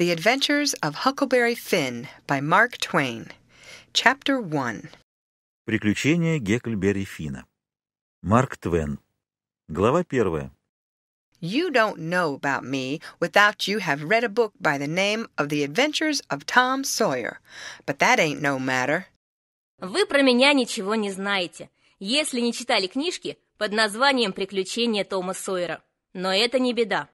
The Adventures of Huckleberry Finn by Mark Twain. Chapter 1. Приключения Гекльберри Фина. Марк Твен. Глава 1. You don't know about me without you have read a book by the name of The Adventures of Tom Sawyer, but that ain't no matter. Вы про меня ничего не знаете, если не читали книжки под названием Приключения Тома Сойера. Но это не беда.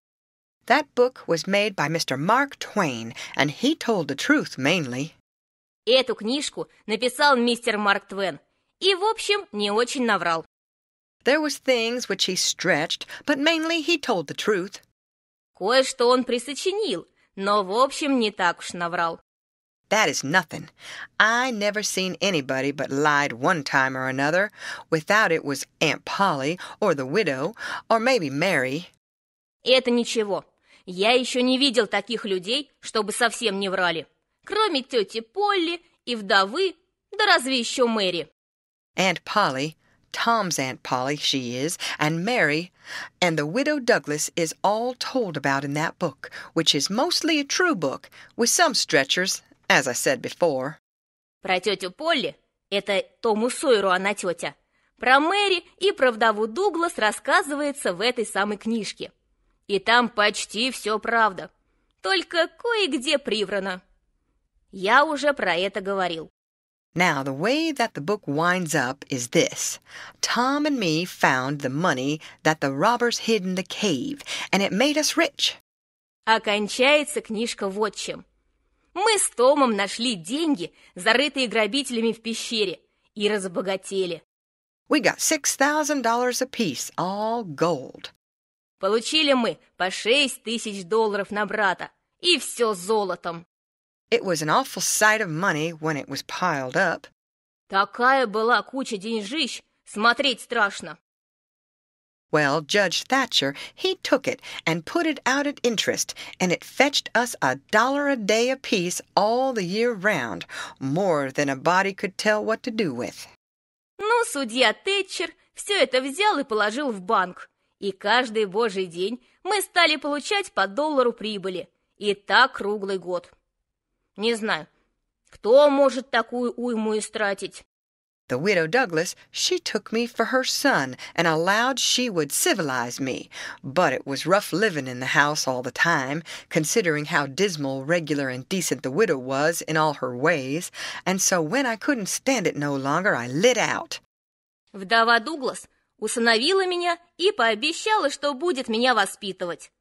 That book was made by Mr. Mark Twain, and he told the truth mainly. Эту книжку написал мистер Марк Твен и, в общем, не очень наврал. There was things which he stretched, but mainly he told the truth. Кое-что он присочинил, но, в общем, не так уж наврал. That is nothing. I never seen anybody but lied one time or another. Without it was Aunt Polly, or the widow, or maybe Mary. Это ничего. Я еще не видел таких людей, чтобы совсем не врали. Кроме тети Полли и вдовы, да разве еще Мэри. Aunt Polly, Tom's Aunt Polly she is, and Mary, and the widow Douglas is all told about in that book, which is mostly a true book, with some stretchers, as I said before. Про тетю Полли, это Тому Сойеру она тетя, про Мэри и про вдову Дуглас рассказывается в этой самой книжке и там почти все правда, только кое-где приврано. Я уже про это говорил. Now, the way that the book winds up is this Tom and me found the money that the robbers hid in the cave, and it made us rich. Окончается книжка вот чем. Мы с Томом нашли деньги, зарытые грабителями в пещере, и разбогатели. We got $6,000 apiece, all gold. Получили мы по шесть тысяч долларов на брата. И все золотом. It was an awful sight of money when it was piled up. Такая была куча деньжищ, смотреть страшно. Well, Judge Thatcher, he took it and put it out at interest, and it fetched us a dollar a day apiece all the year round, more than a body could tell what to do with. Ну, судья Тэтчер все это взял и положил в банк. И каждый божий день мы стали получать по доллару прибыли. И так круглый год. Не знаю, кто может такую уйму истратить? The widow Douglas, she took me for her son and allowed she would civilize me. But it was rough living in the house all the time, considering how dismal, regular, and decent the widow was in all her ways, and so when I couldn't stand it no longer, I lit out. Вдова Дуглас усыновила меня и пообещала, что будет меня воспитывать.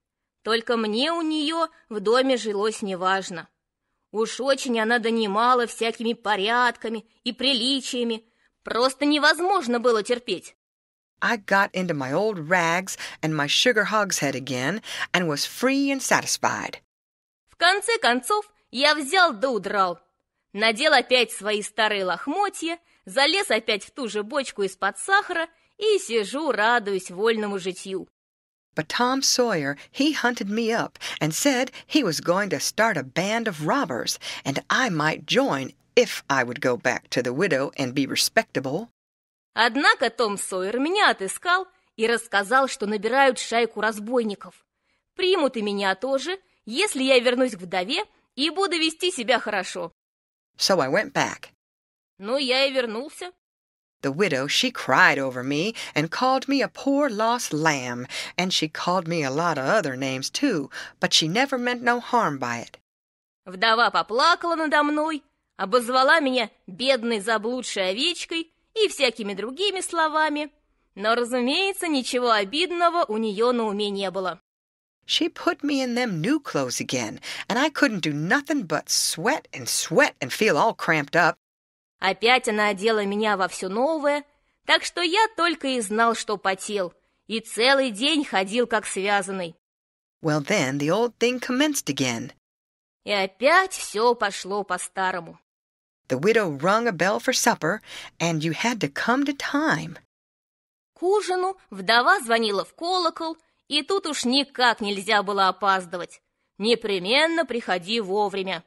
Только мне у нее в доме жилось неважно. Уж очень она донимала всякими порядками и приличиями. Просто невозможно было терпеть. I got into my old rags and my sugar hogshead again and was free and satisfied. В конце концов, я взял да удрал. Надел опять свои старые лохмотья, залез опять в ту же бочку из-под сахара – и сижу, радуюсь вольному житью. But Tom Sawyer, he hunted me up and said he was going to start a band of robbers, and I might join if I would go back to the widow and be respectable. Однако Том Сойер меня отыскал и рассказал, что набирают шайку разбойников. Примут и меня тоже, если я вернусь к вдове и буду вести себя хорошо. So I went back. Ну, я и вернулся. The widow, she cried over me and called me a poor lost lamb, and she called me a lot of other names too, but she never meant no harm by it. Вдова поплакала надо мной, обозвала меня бедной заблудшей овечкой и всякими другими словами, но, разумеется, ничего обидного у нее на уме не было. She put me in them new clothes again, and I couldn't do nothing but sweat and sweat and feel all cramped up, Опять она одела меня во все новое, так что я только и знал, что потел, и целый день ходил как связанный. Well then, the old thing commenced again. И опять все пошло по-старому. The widow rung a bell for supper, and you had to come to time. К ужину вдова звонила в колокол, и тут уж никак нельзя было опаздывать. Непременно приходи вовремя.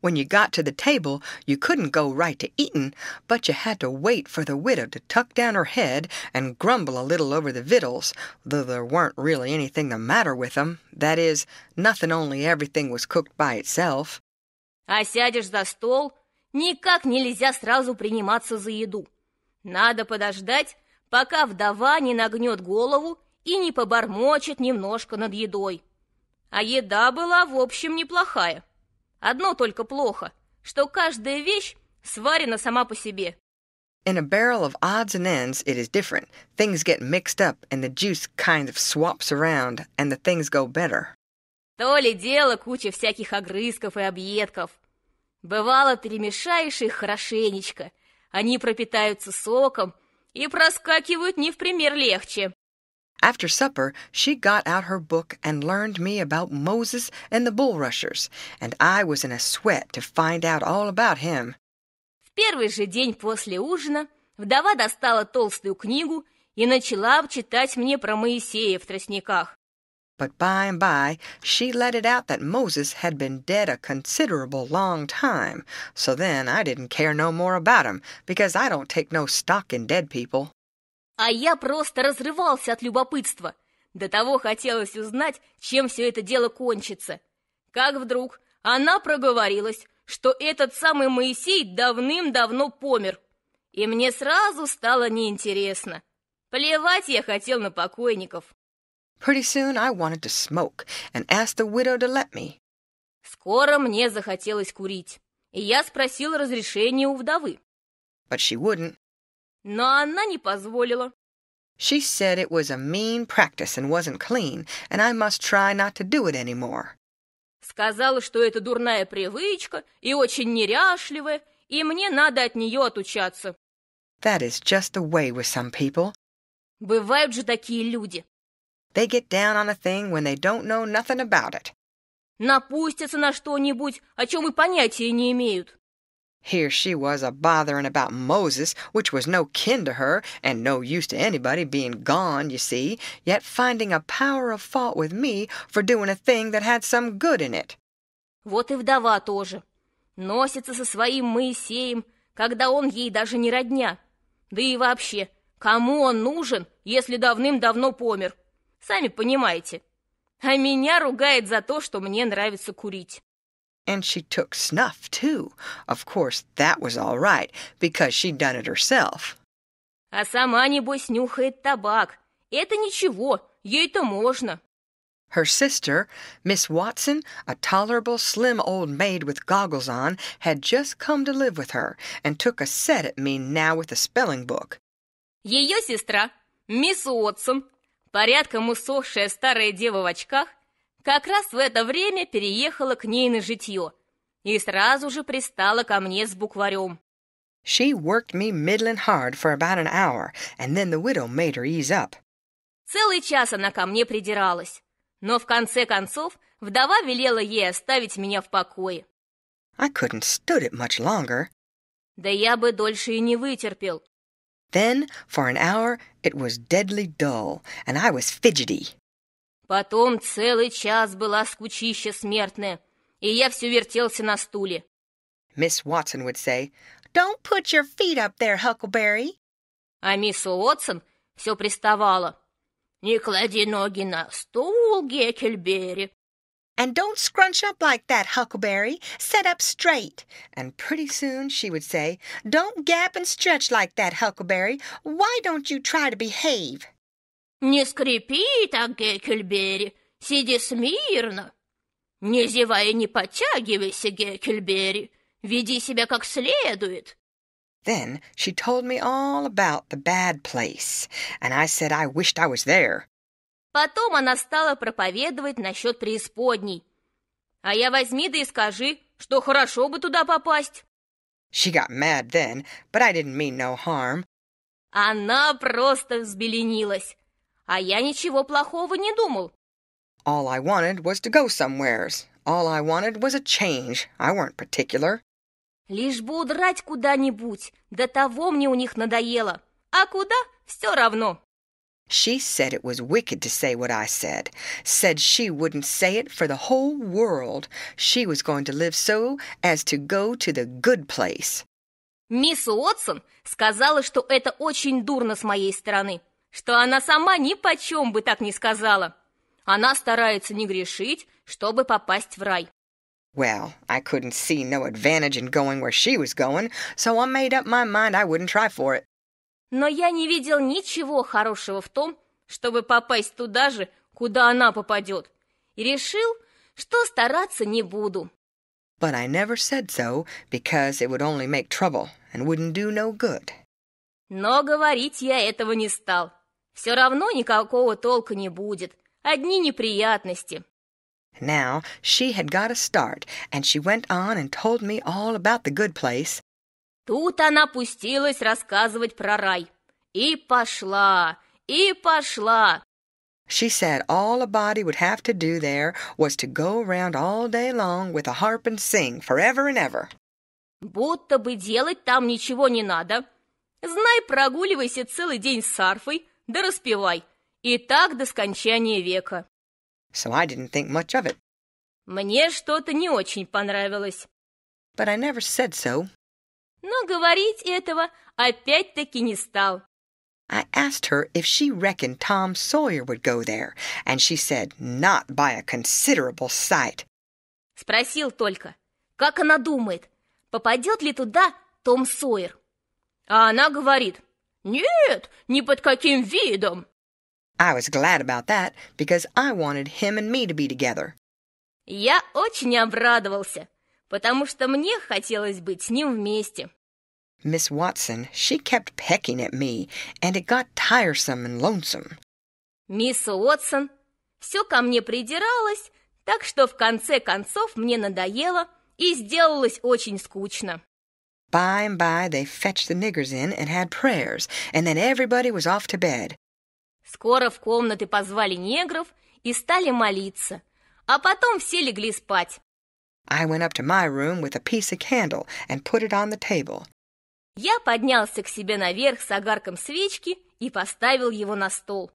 When you got to the table, you couldn't go right to eatin', but you had to wait for the widow to tuck down her head and grumble a little over the victuals, though there warn't really anything the matter with 'em. That is, nothing only everything was cooked by itself. А сядешь за стол, никак нельзя сразу приниматься за еду. Надо подождать, пока вдова не нагнет голову и не побормочет немножко над едой. А еда была, в общем, неплохая. Одно только плохо, что каждая вещь сварена сама по себе. In a barrel of odds and ends, it is different. Things get mixed up, and the juice kind of swaps around, and the things go better. То ли дело куча всяких огрызков и объедков. Бывало, перемешаешь их хорошенечко. Они пропитаются соком и проскакивают не в пример легче. After supper, she got out her book and learned me about Moses and the bulrushers, and I was in a sweat to find out all about him. В первый же день после ужина вдова достала толстую книгу и начала читать мне про Моисея в тростниках. But by and by she let it out that Moses had been dead a considerable long time, so then I didn't care no more about him, because I don't take no stock in dead people. А я просто разрывался от любопытства. До того хотелось узнать, чем все это дело кончится. Как вдруг она проговорилась, что этот самый Моисей давным-давно помер. И мне сразу стало неинтересно. Плевать я хотел на покойников. Pretty soon I wanted to smoke and asked the widow to let me. Скоро мне захотелось курить, и я спросил разрешения у вдовы. But she wouldn't но она не позволила. She said it was a mean practice and wasn't clean, and I must try not to do it anymore. Сказала, что это дурная привычка и очень неряшливая, и мне надо от нее отучаться. That is just the way with some people. Бывают же такие люди. They get down on a thing when they don't know nothing about it. Напустятся на что-нибудь, о чем и понятия не имеют. Here she was a bothering about Moses, which was no kin to her, and no use to anybody, being gone, you see, yet finding a power of fault with me for doing a thing that had some good in it. Вот и вдова тоже. Носится со своим Моисеем, когда он ей даже не родня. Да и вообще, кому он нужен, если давным-давно помер? Сами понимаете. А меня ругает за то, что мне нравится курить. And she took snuff, too. Of course, that was all right, because she'd done it herself. А сама, небось, нюхает табак. Это ничего, ей-то можно. Her sister, Miss Watson, a tolerable, slim old maid with goggles on, had just come to live with her and took a set at me now with a spelling book. Ее сестра, мисс Уотсон, порядком усохшая старая дева в очках, Как раз в это время переехала к ней на житье и сразу же пристала ко мне с букварем. She worked me middling hard for about an hour, and then the widow made her ease up. Целый час она ко мне придиралась, но в конце концов вдова велела ей оставить меня в покое. I couldn't stood it much longer. Да я бы дольше и не вытерпел. Then, for an hour, it was deadly dull, and I was fidgety. Потом целый час была скучища смертная, и я все вертелся на стуле. Miss Watson would say, Don't put your feet up there, Huckleberry. А мисс Уотсон все приставала. Не клади ноги на стул, Геккельбери. And don't scrunch up like that, Huckleberry. Set up straight. And pretty soon she would say, Don't gap and stretch like that, Huckleberry. Why don't you try to behave? Не скрипи так, Гекельбери, сиди смирно. Не зевай и не подтягивайся, Гекельбери. веди себя как следует. Then she told me all about the bad place, and I said I wished I was there. Потом она стала проповедовать насчет преисподней. А я возьми да и скажи, что хорошо бы туда попасть. She got mad then, but I didn't mean no harm. Она просто взбеленилась. А я ничего плохого не думал. All I wanted was to go somewheres. All I wanted was a change. I weren't particular. Лишь бы удрать куда-нибудь. До того мне у них надоело. А куда — все равно. She said it was wicked to say what I said. Said she wouldn't say it for the whole world. She was going to live so as to go to the good place. Мисс Уотсон сказала, что это очень дурно с моей стороны что она сама ни почем бы так не сказала. Она старается не грешить, чтобы попасть в рай. Well, I couldn't see no advantage in going where she was going, so I made up my mind I wouldn't try for it. Но я не видел ничего хорошего в том, чтобы попасть туда же, куда она попадет, и решил, что стараться не буду. But I never said so, because it would only make trouble and wouldn't do no good. Но говорить я этого не стал, все равно никакого толка не будет, одни неприятности. Now she had got a start, and she went on and told me all about the good place. Тут она пустилась рассказывать про рай. И пошла, и пошла. She said all a body would have to do there was to go around all day long with a harp and sing forever and ever. Будто бы делать там ничего не надо. Знай, прогуливайся целый день с арфой, да распевай. И так до скончания века. So I didn't think much of it. Мне что-то не очень понравилось. But I never said so. Но говорить этого опять-таки не стал. I asked her if she reckoned Tom Sawyer would go there, and she said, not by a considerable sight. Спросил только, как она думает, попадет ли туда Том Сойер. А она говорит, нет, ни под каким видом. I was glad about that because I wanted him and me to be together. Я очень обрадовался, потому что мне хотелось быть с ним вместе. Miss Watson, she kept pecking at me, and it got tiresome and lonesome. Мисс Уотсон все ко мне придиралась, так что в конце концов мне надоело и сделалось очень скучно. By and by they fetched the niggers in and had prayers, and then everybody was off to bed. Скоро в комнаты позвали негров и стали молиться, а потом все легли спать. I went up to my room with a piece of candle and put it on the table. Я поднялся к себе наверх с огарком свечки и поставил его на стол.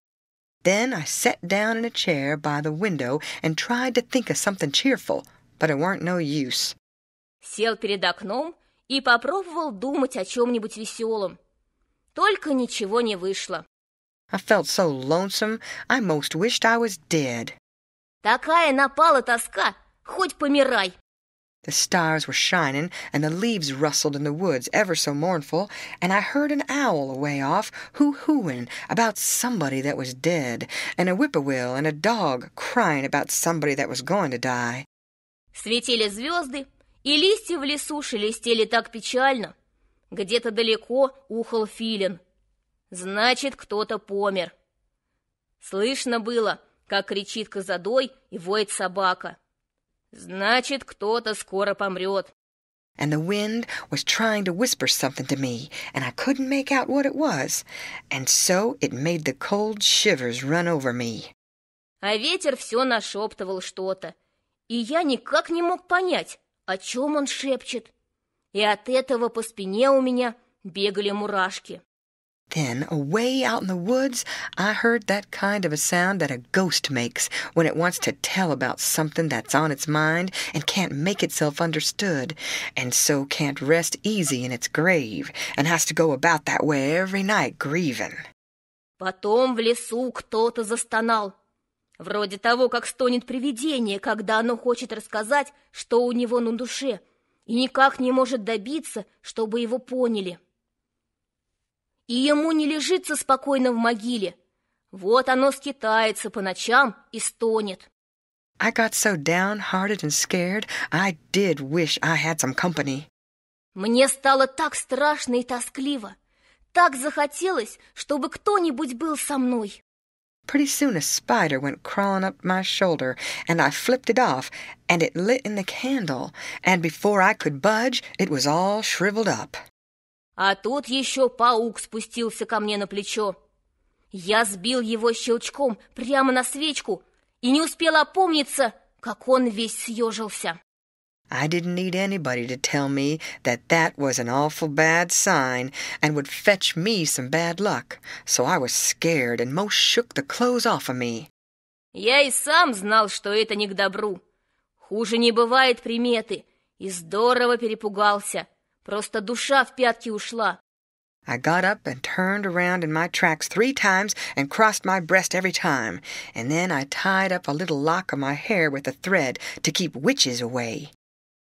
Then I sat down in a chair by the window and tried to think of something cheerful, but it weren't no use. Сел перед окном и попробовал думать о чем-нибудь веселом. Только ничего не вышло. I felt so lonesome, I most wished I was dead. Такая напала тоска, хоть помирай. The stars were shining, and the leaves rustled in the woods ever so mournful, and I heard an owl away off hoo-hooing about somebody that was dead, and a whippoorwill and a dog crying about somebody that was going to die. Светили звезды, и листья в лесу шелестели так печально. Где-то далеко ухал филин. Значит, кто-то помер. Слышно было, как кричит козадой и воет собака. Значит, кто-то скоро помрет. And the wind was trying to whisper something to me, and I couldn't make out what it was, and so it made the cold shivers run over me. А ветер все нашептывал что-то, и я никак не мог понять, о чем он шепчет, и от этого по спине у меня бегали мурашки. Then, away out in the woods, I heard that kind of a sound that a ghost makes when it wants to tell about something that's on its mind and can't make itself understood, and so can't rest easy in its grave, and has to go about that way every night grieving. Потом в лесу кто-то застонал. Вроде того, как стонет привидение, когда оно хочет рассказать, что у него на душе, и никак не может добиться, чтобы его поняли. И ему не лежится спокойно в могиле. Вот оно скитается по ночам и стонет. I got so downhearted and scared, I did wish I had some company. Мне стало так страшно и тоскливо. Так захотелось, чтобы кто-нибудь был со мной. Pretty soon a spider went crawling up my shoulder, and I flipped it off, and it lit in the candle, and before I could budge, it was all shriveled up. А тут еще паук спустился ко мне на плечо. Я сбил его щелчком прямо на свечку и не успел опомниться, как он весь съежился. I didn't need anybody to tell me that that was an awful bad sign and would fetch me some bad luck, so I was scared and most shook the clothes off of me. Я и сам знал, что это не к добру. Хуже не бывает приметы, и здорово перепугался. Просто душа в пятки ушла. I got up and turned around in my tracks three times and crossed my breast every time, and then I tied up a little lock of my hair with a thread to keep witches away.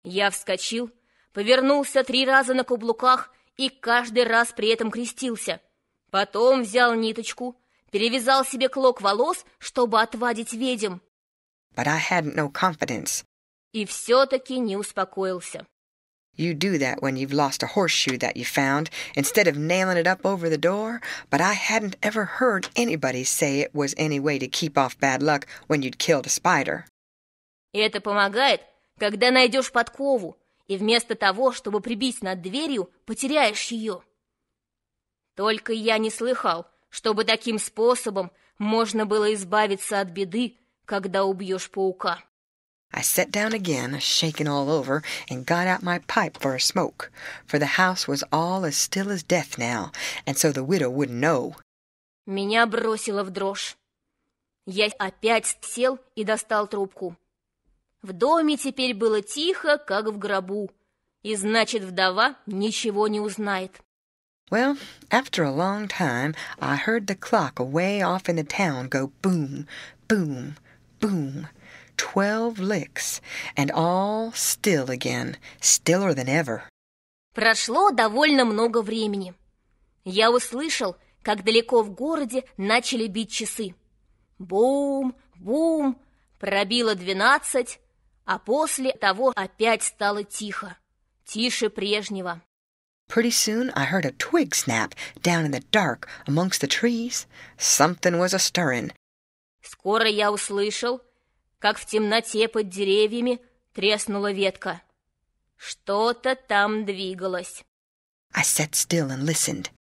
Я вскочил, повернулся три раза на каблуках и каждый раз при этом крестился. Потом взял ниточку, перевязал себе клок волос, чтобы отвадить ведьм. But I had no confidence. И все-таки не успокоился. You do that when you've lost a horseshoe that you found, instead of nailing it up over the door. But I hadn't ever heard anybody say it was any way to keep off bad luck when you'd killed a spider. Это помогает, когда найдешь подкову, и вместо того, чтобы прибить над дверью, потеряешь ее. Только я не слыхал, чтобы таким способом можно было избавиться от беды, когда убьешь паука. I sat down again, shaken all over, and got out my pipe for a smoke, for the house was all as still as death now, and so the widow wouldn't know. Меня бросило в дрожь. Я опять сел и достал трубку. В доме теперь было тихо, как в гробу, и значит, вдова ничего не узнает. Well, after a long time, I heard the clock away off in the town go boom, boom, boom. Twelve licks, and all still again, stiller than ever. Прошло довольно много времени. Я услышал, как далеко в городе начали бить часы. Бум, бум, пробило двенадцать, а после того опять стало тихо. Тише прежнего. Pretty soon I heard a twig snap down in the dark amongst the trees. Something was a-stirring. Скоро я услышал, как в темноте под деревьями треснула ветка. Что-то там двигалось. I sat still and listened.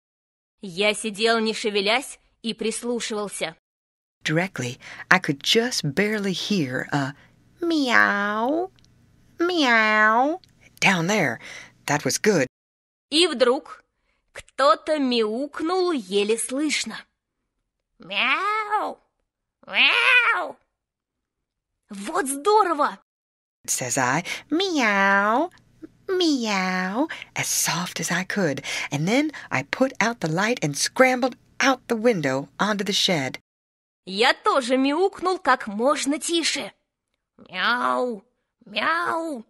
Я сидел, не шевелясь, и прислушивался. Directly, I could just barely hear a Meow. Meow. Down there. That was good. И вдруг кто-то мяукнул еле слышно. Мяу. Мяу. Вот здорово. Says I, meow, meow, as soft as I could, and then I put out the light and scrambled out the window onto the shed. Я тоже мяукнул как можно тише. «Мяу! Мяу!»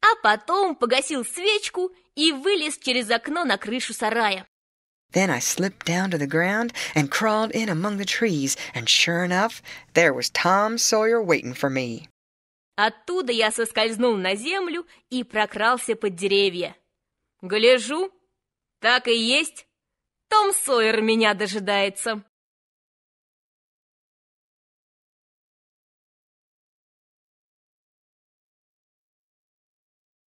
А потом погасил свечку и вылез через окно на крышу сарая. Then I slipped down to the ground and crawled in among the trees, and sure enough, there was Tom Sawyer waiting for me. Оттуда я соскользнул на землю и прокрался под деревья. Гляжу, так и есть, Том Сойер меня дожидается.